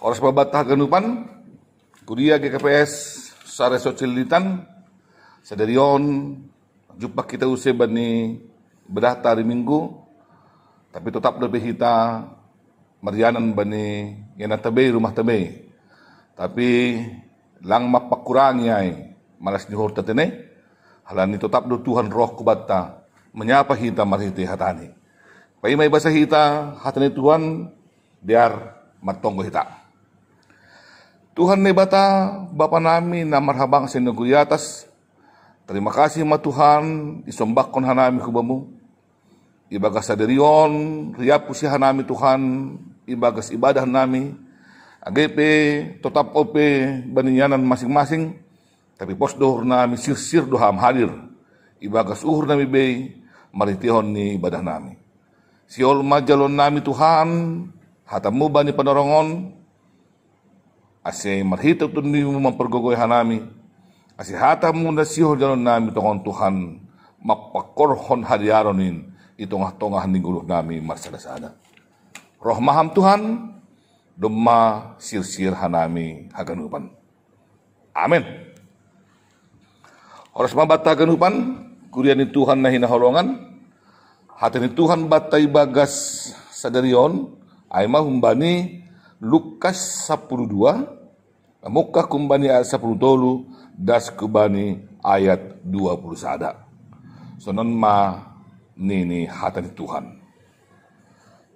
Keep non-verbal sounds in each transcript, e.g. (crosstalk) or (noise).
Horas babatah kenupan kuria GKPS sare socialitan sadarion jumpa kita usai bani bedah tari minggu tapi tetap lebih kita merianan bani yang tebe rumah tebe tapi lang mapakurang yai malas nyuhur tetene halani tetap do Tuhan roh kubata menyapa kita marhiti hatani pai mai bahasa kita hatani Tuhan biar matonggo kita Tuhan nebata Bapa nami na marhabang sa inaguyatas. Terima kasih ma Tuhan, isombakon hanami kubamu. Ibagas sa derion, riyapu si hanami Tuhan, ibagas ibadah nami. AGP, tetap OP, baninyanan masing-masing. Tapi pos dohur nami sir-sir doham hadir. Ibagas uhur nami be, maritihon ni ibadah nami. Siol majalon nami Tuhan, hatamu bani penerongon, assim marhita tu nimu mampergogoy hanami asi hata munda siho nami tongon Tuhan mapakorhon hadiaronin itongah-tongah ni guru nami marsala sada roh maham Tuhan dema sir-sir hanami haganupan amin Oras mabata ganupan ni Tuhan na hinaholongan. Hati ni Tuhan batai bagas sadarion Aima humbani Lukas 12 Muka kumbani ayat 10 dulu das kubani ayat 20 sada. Sonon ma nini hatan Tuhan.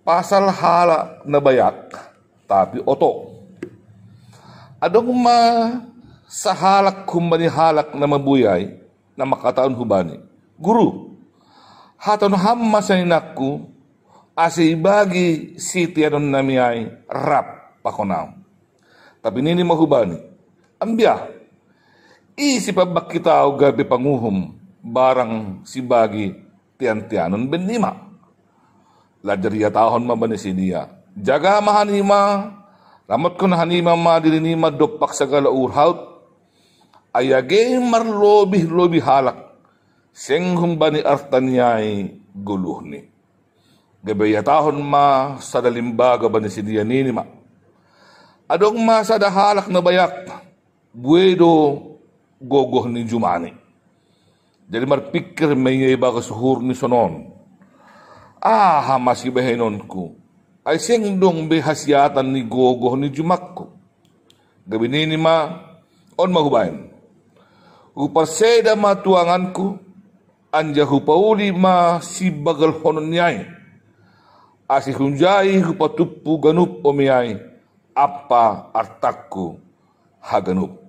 Pasal hala nabayak tapi oto. Adong ma sahalak kumbani halak nama buyai nama kataan hubani. Guru, hatan hamma saninaku Asih bagi si tiadon namiai rap pakonau. Tapi ini mau ambia Ambia Isi pabak kita gabi panguhum barang si bagi tian-tianon benima. Lajar ia tahun mabani si dia. Jaga mahanima. Lamat kun hanima ma dirinima dopak segala urhaut. gamer marlobih lobih halak. Senghum bani artaniai nih gebe yatahon ma sada limbaga ban sidiya nini ma adong ma sa dahalak na bayak buedo gogoh ni jumani jadi marpikir menyai baga suhur ni sonon ah masih behenonku ay sing dong behasiatan ni gogoh ni jumakku gabi nini ma on mahubain uparseda ma tuanganku anjahu pauli ma si bagal honon nyai asihunjai tupu ganup omiai apa artaku haganup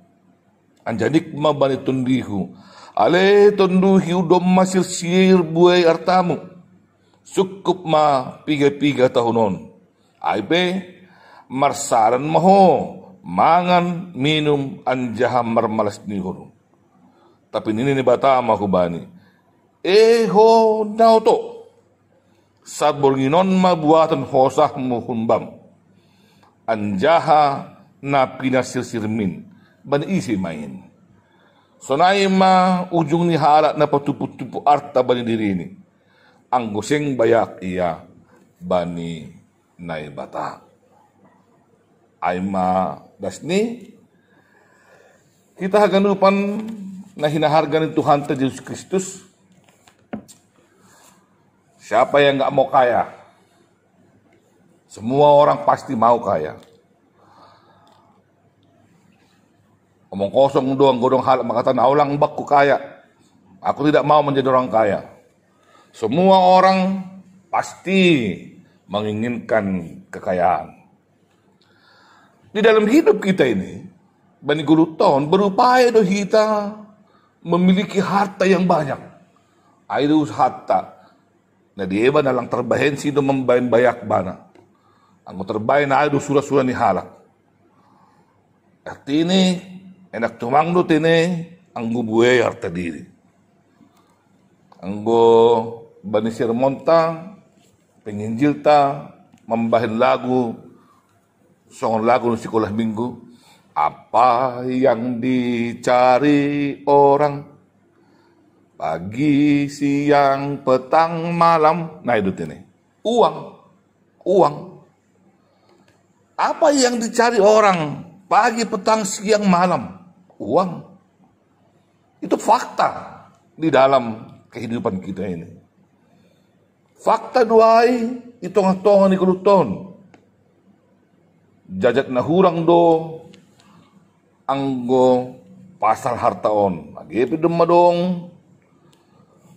anjanik mabani tundihu ale tunduhi masir sir buai artamu sukup ma piga-piga tahunon aibe marsaran maho mangan minum anjaham marmalas nihuru tapi nini ni bata mahubani eho nautok ma buatan hosah muhumbam anjaha pinasir sirmin ban isi main ma ujung ni halak na patupu-tupu arta bani diri ini ang bayak iya bani nai bata aima dasni kita haganupan na hinaharga ni Tuhan Yesus Kristus Siapa yang nggak mau kaya? Semua orang pasti mau kaya. Omong kosong doang, godong hal, maka aulang baku kaya. Aku tidak mau menjadi orang kaya. Semua orang pasti menginginkan kekayaan. Di dalam hidup kita ini, Bani Guluton berupaya do kita memiliki harta yang banyak. Aidus harta, di Nadieba na lang dong sino bayak bana. Ang terbahen na ayo sura-sura ni halak. At ini, enak do tine, ang gubuwe arta diri. Ang go banisir monta, penginjil ta, mambahin lagu, songon lagu ng minggu. Apa yang dicari orang, Pagi, siang, petang, malam. Nah itu ini. Uang. Uang. Apa yang dicari orang? Pagi, petang, siang, malam. Uang. Itu fakta di dalam kehidupan kita ini. Fakta duai, itu tongan ni kuluton. Jajat na hurang do, anggo harta hartaon. Lagi nah, gitu dong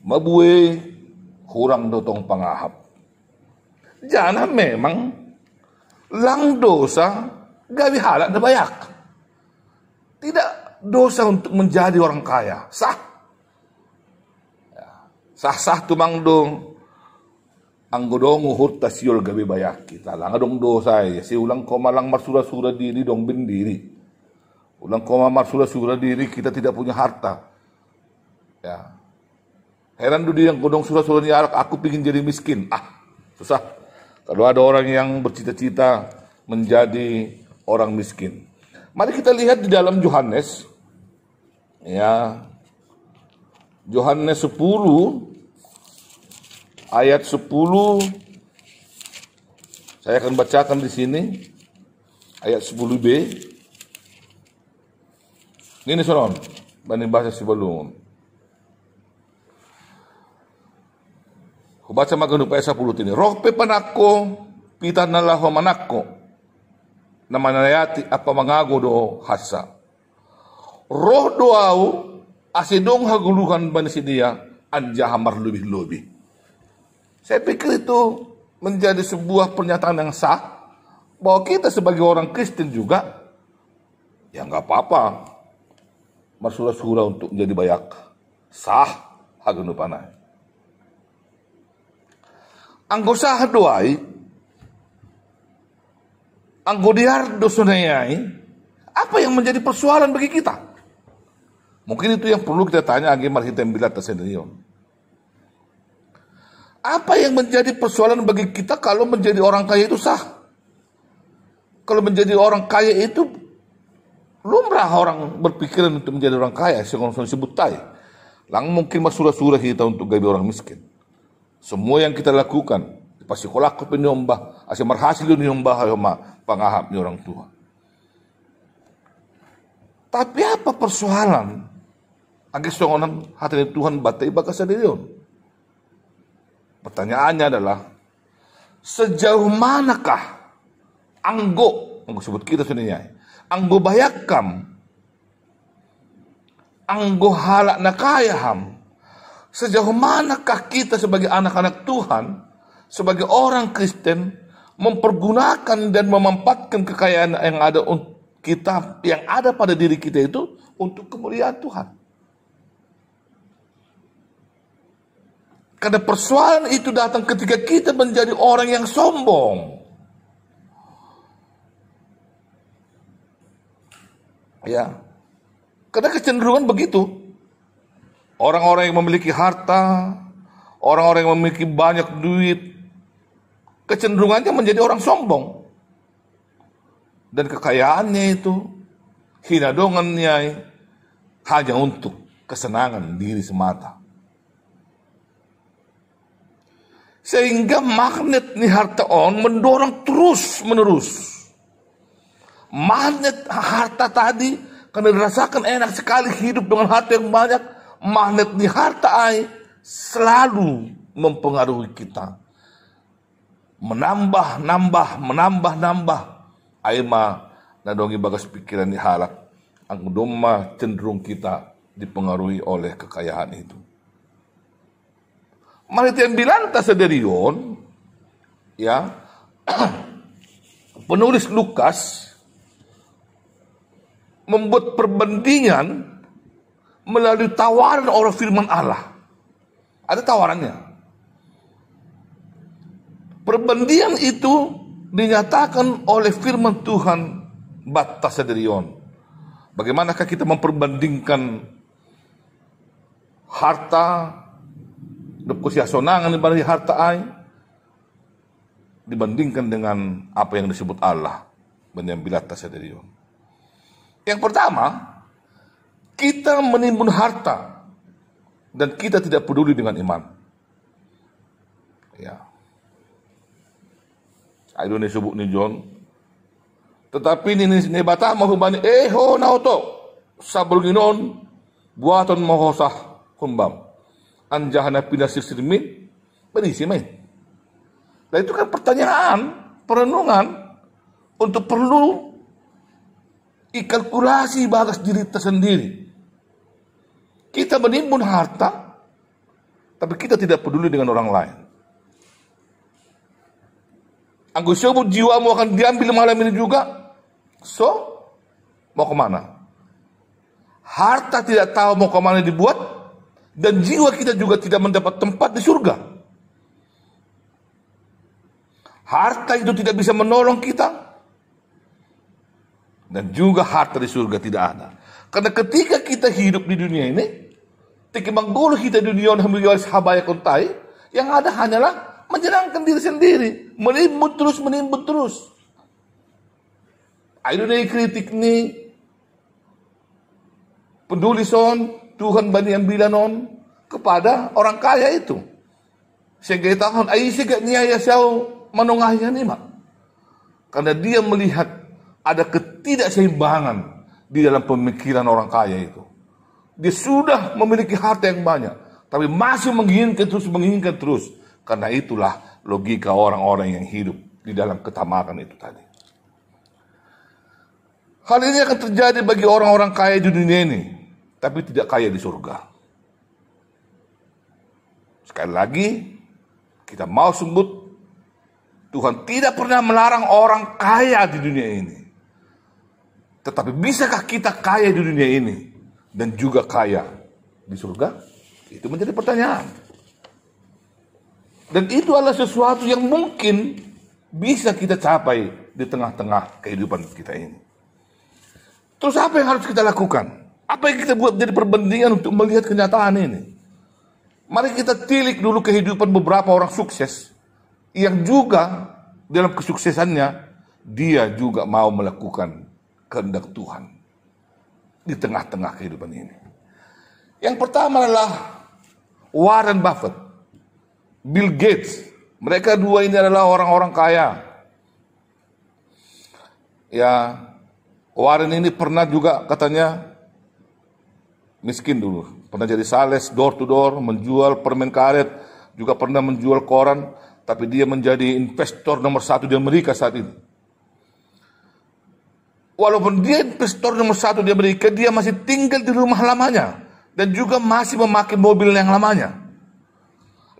mabuwe kurang dotong pangahap. Jana memang lang dosa gawi halak bayak. Tidak dosa untuk menjadi orang kaya. Sah. Ya. Sah-sah tumang dong. Anggodong hurta siul gawi bayak kita. Lang dong dosa ya. Si ulang koma lang marsura-sura diri dong bin diri Ulang koma marsura-sura diri kita tidak punya harta. Ya, Heran dulu yang godong surat-surat ini arak, aku pingin jadi miskin. Ah, susah. Kalau ada orang yang bercita-cita menjadi orang miskin. Mari kita lihat di dalam Yohanes. Ya. Yohanes 10 ayat 10 saya akan bacakan di sini ayat 10b. Ini saudara bani bahasa sebelum. Kubaca maka nupa esa pulut ini. Roh pepanako pita ho manako. Namanayati apa mangago do hasa. Roh doau asidong haguluhan bani si anja hamar lebih lebih. Saya pikir itu menjadi sebuah pernyataan yang sah bahwa kita sebagai orang Kristen juga ya nggak apa-apa marsura-sura untuk menjadi banyak sah hagenupanai Anggo sah duai. Anggo dihar dosunayai. Apa yang menjadi persoalan bagi kita? Mungkin itu yang perlu kita tanya agama hitam bilat Apa yang menjadi persoalan bagi kita kalau menjadi orang kaya itu sah? Kalau menjadi orang kaya itu lumrah orang berpikiran untuk menjadi orang kaya, sing sebut tai. Lang mungkin mas surah-surah kita untuk gaya orang miskin. Semua yang kita lakukan, pasti kolak ke nyombah, asyik berhasil nyombah ayoma ya pangahap ni orang tua. Tapi apa persoalan? Agak seorang hati Tuhan batai bakas sendirion. Pertanyaannya adalah, sejauh manakah anggo, anggo sebut kita sebenarnya, anggo bayakam, anggo halak nakayaham, Sejauh manakah kita sebagai anak-anak Tuhan, sebagai orang Kristen, mempergunakan dan memanfaatkan kekayaan yang ada kita yang ada pada diri kita itu untuk kemuliaan Tuhan. Karena persoalan itu datang ketika kita menjadi orang yang sombong. Ya. Karena kecenderungan begitu. Orang-orang yang memiliki harta, orang-orang yang memiliki banyak duit, kecenderungannya menjadi orang sombong. Dan kekayaannya itu, hina dongannya, hanya untuk kesenangan diri semata. Sehingga magnet nih harta on mendorong terus menerus. Magnet harta tadi karena dirasakan enak sekali hidup dengan harta yang banyak magnet di harta ai selalu mempengaruhi kita. Menambah, nambah, menambah, nambah. Ai ma nadongi bagas pikiran di halak. Ang doma cenderung kita dipengaruhi oleh kekayaan itu. Mari Maritian bilanta sederion, ya, (clears throat) penulis Lukas membuat perbandingan melalui tawaran orang firman Allah. Ada tawarannya. Perbandingan itu dinyatakan oleh firman Tuhan batas sederion. Bagaimanakah kita memperbandingkan harta dekusia sonangan dibanding harta ai dibandingkan dengan apa yang disebut Allah bilat atas Yang pertama, kita menimbun harta dan kita tidak peduli dengan iman. Ya. Ayo ni subuh ni John. Tetapi ni ni bata mahu bani eh ho naoto sabul ginon buatan mahosah kumbam anjahana sir sirmin berisi main. Nah itu kan pertanyaan, perenungan untuk perlu kalkulasi bagas diri tersendiri. Kita menimbun harta, tapi kita tidak peduli dengan orang lain. Angkusnya jiwa jiwamu akan diambil malam ini juga. So, mau kemana? Harta tidak tahu mau kemana dibuat, dan jiwa kita juga tidak mendapat tempat di surga. Harta itu tidak bisa menolong kita, dan juga harta di surga tidak ada. Karena ketika kita hidup di dunia ini, Ketimbang dulu kita di dunia alhamdulillah sahabat kontai, yang ada hanyalah menyenangkan diri sendiri, menimbun terus menimbun terus. Ayo dari kritik ni, peduli son Tuhan bani yang non kepada orang kaya itu. Sehingga tahu, ayo sehingga niaya siau menungahnya ni mak. Karena dia melihat ada ketidakseimbangan di dalam pemikiran orang kaya itu. Dia sudah memiliki harta yang banyak. Tapi masih menginginkan terus, menginginkan terus. Karena itulah logika orang-orang yang hidup di dalam ketamakan itu tadi. Hal ini akan terjadi bagi orang-orang kaya di dunia ini. Tapi tidak kaya di surga. Sekali lagi, kita mau sebut Tuhan tidak pernah melarang orang kaya di dunia ini. Tetapi bisakah kita kaya di dunia ini? dan juga kaya di surga? Itu menjadi pertanyaan. Dan itu adalah sesuatu yang mungkin bisa kita capai di tengah-tengah kehidupan kita ini. Terus apa yang harus kita lakukan? Apa yang kita buat jadi perbandingan untuk melihat kenyataan ini? Mari kita tilik dulu kehidupan beberapa orang sukses yang juga dalam kesuksesannya dia juga mau melakukan kehendak Tuhan di tengah-tengah kehidupan ini. Yang pertama adalah Warren Buffett, Bill Gates. Mereka dua ini adalah orang-orang kaya. Ya, Warren ini pernah juga katanya miskin dulu. Pernah jadi sales door to door, menjual permen karet, juga pernah menjual koran. Tapi dia menjadi investor nomor satu di Amerika saat ini walaupun dia investor nomor satu di Amerika, dia masih tinggal di rumah lamanya dan juga masih memakai mobil yang lamanya.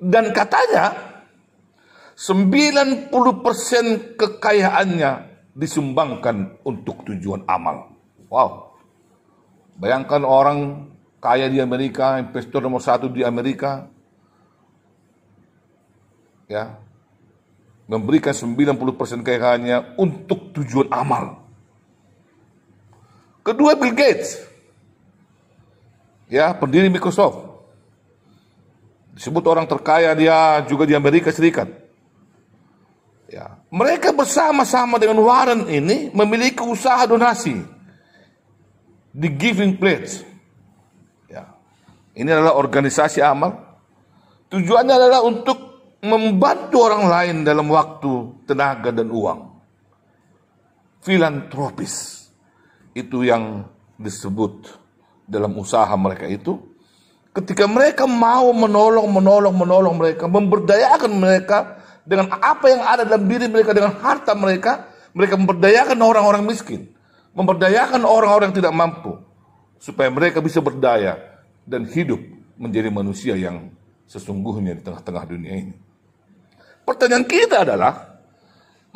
Dan katanya 90% kekayaannya disumbangkan untuk tujuan amal. Wow. Bayangkan orang kaya di Amerika, investor nomor satu di Amerika, ya, memberikan 90% kekayaannya untuk tujuan amal. Kedua Bill Gates. Ya, pendiri Microsoft. Disebut orang terkaya dia juga di Amerika Serikat. Ya, mereka bersama-sama dengan Warren ini memiliki usaha donasi di Giving Pledge. Ya. Ini adalah organisasi amal. Tujuannya adalah untuk membantu orang lain dalam waktu, tenaga dan uang. Filantropis itu yang disebut dalam usaha mereka itu ketika mereka mau menolong menolong menolong mereka memberdayakan mereka dengan apa yang ada dalam diri mereka dengan harta mereka mereka memberdayakan orang-orang miskin memberdayakan orang-orang yang tidak mampu supaya mereka bisa berdaya dan hidup menjadi manusia yang sesungguhnya di tengah-tengah dunia ini. Pertanyaan kita adalah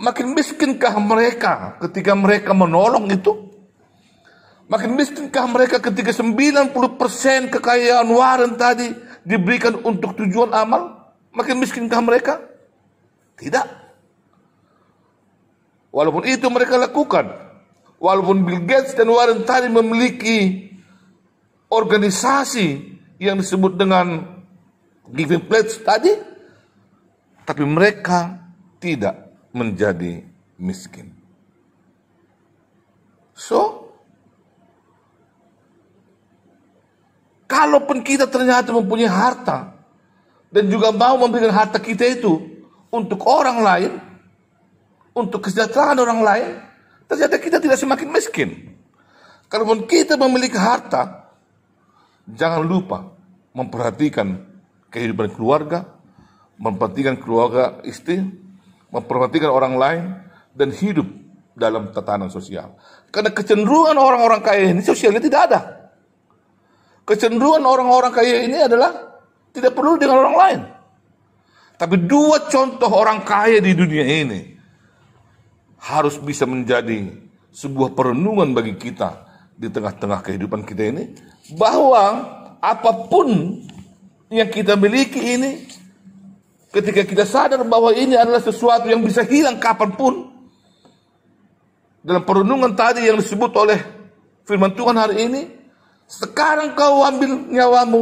makin miskinkah mereka ketika mereka menolong itu? Makin miskinkah mereka ketika 90% kekayaan Warren tadi diberikan untuk tujuan amal? Makin miskinkah mereka? Tidak. Walaupun itu mereka lakukan. Walaupun Bill Gates dan Warren tadi memiliki organisasi yang disebut dengan Giving Pledge tadi, tapi mereka tidak menjadi miskin. So, Kalaupun kita ternyata mempunyai harta dan juga mau memberikan harta kita itu untuk orang lain, untuk kesejahteraan orang lain, ternyata kita tidak semakin miskin. Kalaupun kita memiliki harta, jangan lupa memperhatikan kehidupan keluarga, memperhatikan keluarga istri, memperhatikan orang lain, dan hidup dalam tatanan sosial. Karena kecenderungan orang-orang kaya ini sosialnya tidak ada kecenderungan orang-orang kaya ini adalah tidak perlu dengan orang lain. Tapi dua contoh orang kaya di dunia ini harus bisa menjadi sebuah perenungan bagi kita di tengah-tengah kehidupan kita ini bahwa apapun yang kita miliki ini ketika kita sadar bahwa ini adalah sesuatu yang bisa hilang kapanpun dalam perenungan tadi yang disebut oleh firman Tuhan hari ini sekarang kau ambil nyawamu.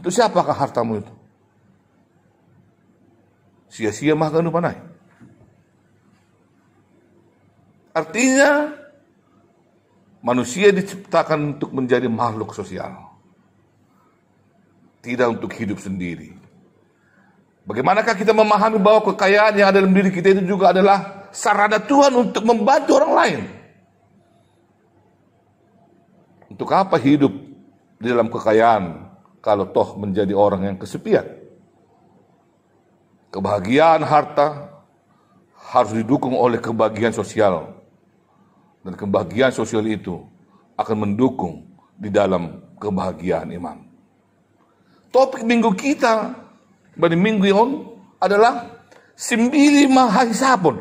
Untuk siapakah hartamu itu? Sia-sia mah kanu panai. Artinya manusia diciptakan untuk menjadi makhluk sosial. Tidak untuk hidup sendiri. Bagaimanakah kita memahami bahwa kekayaan yang ada dalam diri kita itu juga adalah sarana Tuhan untuk membantu orang lain? Untuk apa hidup di dalam kekayaan kalau toh menjadi orang yang kesepian? Kebahagiaan harta harus didukung oleh kebahagiaan sosial. Dan kebahagiaan sosial itu akan mendukung di dalam kebahagiaan iman. Topik minggu kita pada minggu ini adalah sembili hisabun.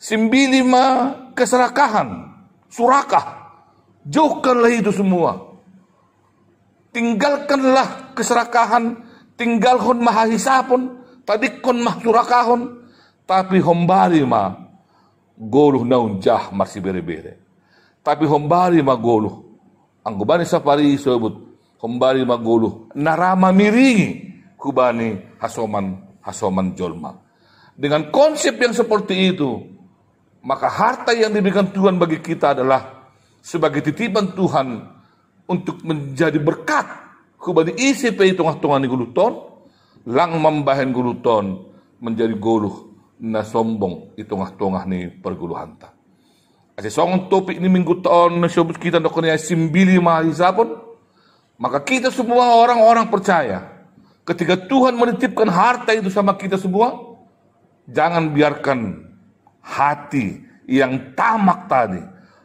Sembili ma keserakahan surakah. Jauhkanlah itu semua. Tinggalkanlah keserakahan, tinggalkan hon pun. tadi kon mah surakahon, tapi hombari ma goluh naun jah masih bere-bere. Tapi hombari ma goluh, anggubani safari sebut hombari ma goluh, narama miringi kubani hasoman hasoman jolma. Dengan konsep yang seperti itu, maka harta yang diberikan Tuhan bagi kita adalah sebagai titipan Tuhan untuk menjadi berkat. Kubadi isi pe tongah hitungan guluton, lang membahen guluton menjadi goluh na sombong tongah nih ni perguluhan ta. Asi song topik ini minggu tahun nasyobut kita dokonya simbili mahisapun, maka kita semua orang-orang percaya ketika Tuhan menitipkan harta itu sama kita semua, jangan biarkan hati yang tamak tadi,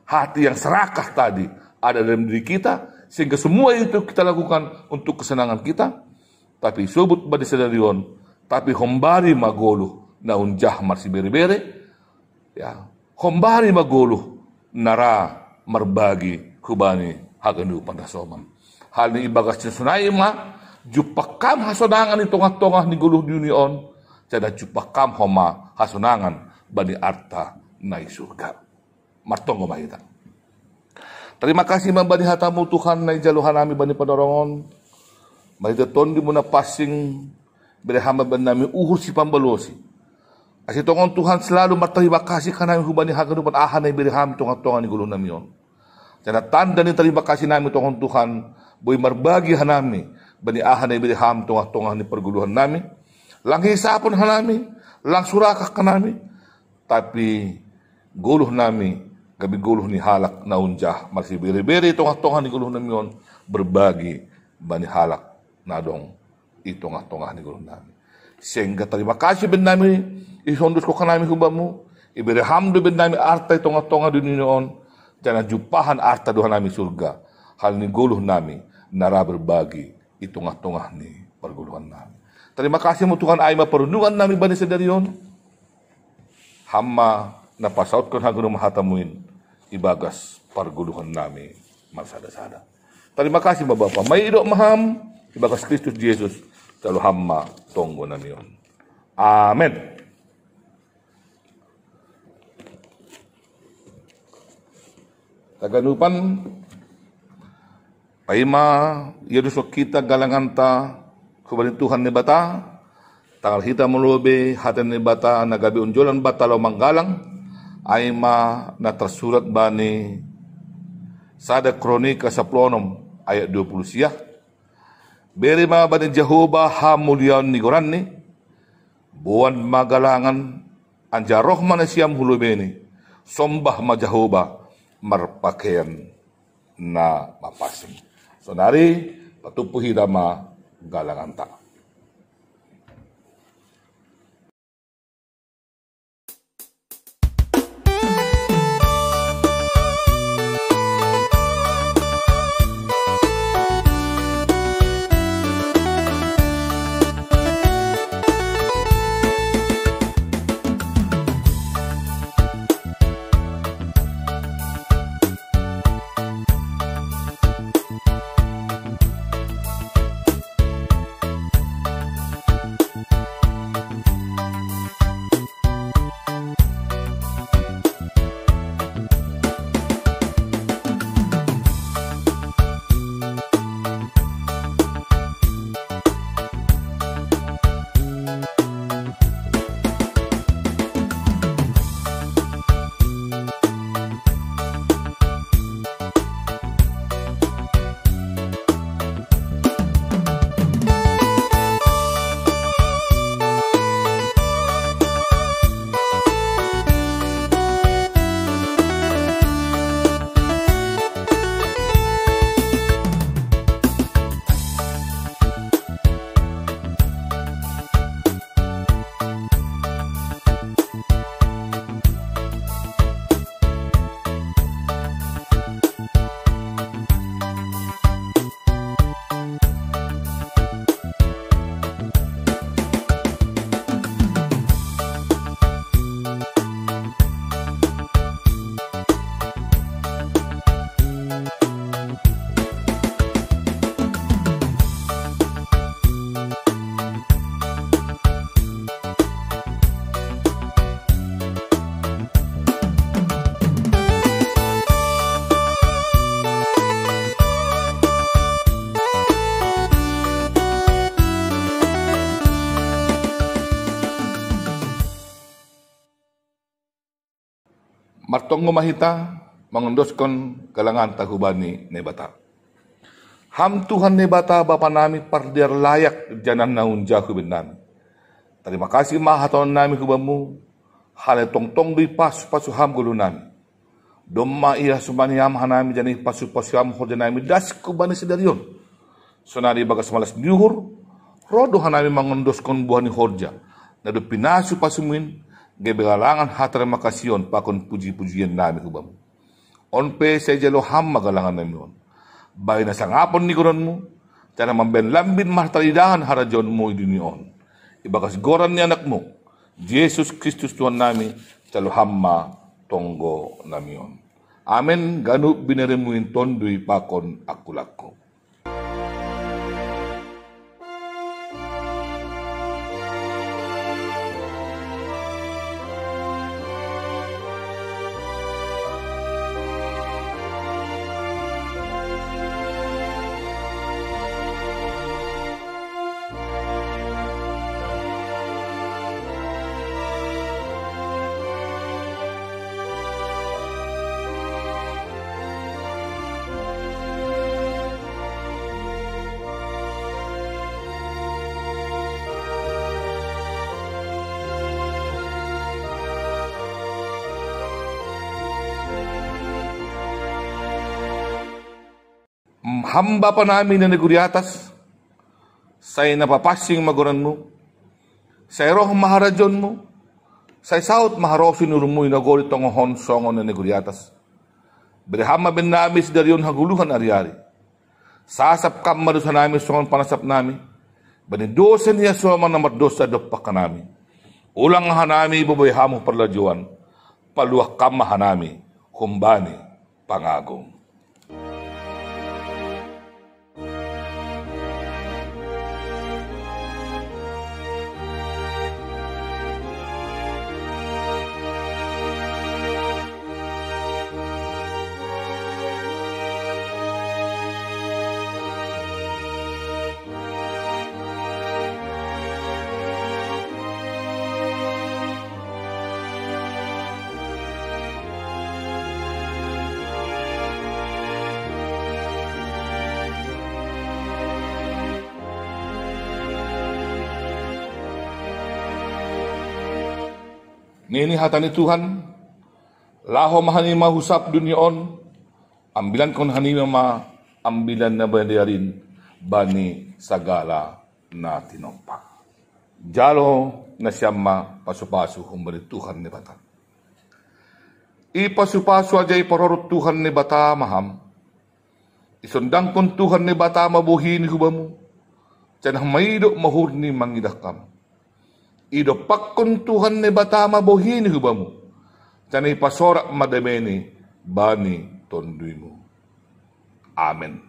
hati yang serakah tadi ada dalam diri kita sehingga semua itu kita lakukan untuk kesenangan kita tapi sobut badi sedarion tapi hombari magoluh naun jahmar si beri-beri. ya hombari magoluh nara merbagi kubani hagenu soman. hal ini ibagas cinsunai ma jupakam hasodangan di tongah-tongah di guluh dunion jadah jupakam homa hasunangan bani arta naik surga. Martongo mayita. Terima kasih bani hatamu Tuhan naik jaluhan kami bani pedorongon. Mayita ton di muna pasing beri hamba benami uhur si pambalosi. Asih tongon Tuhan selalu terima kasih karena kami hubani hakan dapat ahan naik bila hami tongan-tongan ni gulung namion. tanda ni terima kasih nami tongon Tuhan boleh marbagi hanami bani ahan naik bila hami tongan-tongan ni perguluhan nami. Lang hisapon hanami, lang kah kanami, tapi guluh nami gabi guluh ni halak unjah masih beri-beri tongah-tongah ni guluh nami on berbagi bani halak nadong itongah-tongah ni guluh nami sehingga terima kasih ben nami isondus kok kanami hubamu iberi hamdu ben nami arta tongah-tongah dunia on jana jupahan arta dohanami nami surga hal ni guluh nami nara berbagi itongah-tongah ni perguluhan nami terima kasih mu Tuhan aima perundungan nami bani sedarion hamma na pasaut kon hagunu mahatamuin ibagas parguluhan nami masada-sada. Terima kasih Bapak Bapak. Mai idok maham ibagas Kristus Yesus talu hamma tonggo nami yon. Amen. Taganupan paima Yerusalem kita galangan ta Tuhan ni bata Tangal hitam mulubi hatan ni bata nagabi unjulan bata lo manggalang aima na tersurat bani Sada Kronika 10 ayat 20 siah Beri ma bani Jehovah hamulian ni goran ni buan magalangan anja roh hulubi nih sombah ma Jehovah marpakean na so Sonari patupuhi dama galangan tak. pengumahita mengendoskan kalangan tahubani Nebata. Ham Tuhan Nebata Bapa nami pardir layak janan naun jahu bin Terima kasih mahaton nami kubamu. Hale tong tong di pas pasu ham gulunan. Doma iya sumani ham hanami jani pasu pasu ham horja nami das kubani sedarion. Sonari bagas malas nyuhur. Rodo hanami mengendoskan buhani horja. Nadu pinasu pasumin gebelalangan hatara makasiyon pakon puji-pujian nami kubam. Onpe sejalo hamma galangan nami on. Bay na sangapon ni kuronmu, tana mamben lambin martalidangan harajon mo idunion. Ibagas goran ni anak mo, Yesus Kristus Tuhan nami, talo hamma tonggo nami on. Amen ganu binerimuin tondui pakon laku. hamba pa namin na nagkuri atas, sa'y napapasing maguran mo, sa'y roh maharajon mo, sa'y saot maharosin nurum mo inagorit ang ohon songon na nagkuri atas. Berhama ben namin si Daryon haguluhan ari-ari. Sasap kam marusan namin songon panasap nami, Benidosin niya suaman na mardosa dopak ka namin. Ulang hanami bubay hamu perlajuan. Paluah kam hanami kumbani pangagong. ini hatani Tuhan laho mahani dunia on ambilan kon hani mama ambilan bayarin bani sagala na tinompak jalo na siyamma pasupasu humbari Tuhan ni batan ipasupasu ajay pororot Tuhan ni bata maham isundang kon Tuhan ni bata mabuhin hubamu Cenah maido mahurni mangidakam ido Tuhan ni batama bohini hubamu. Tani pasorak mademeni bani tonduimu. Amen.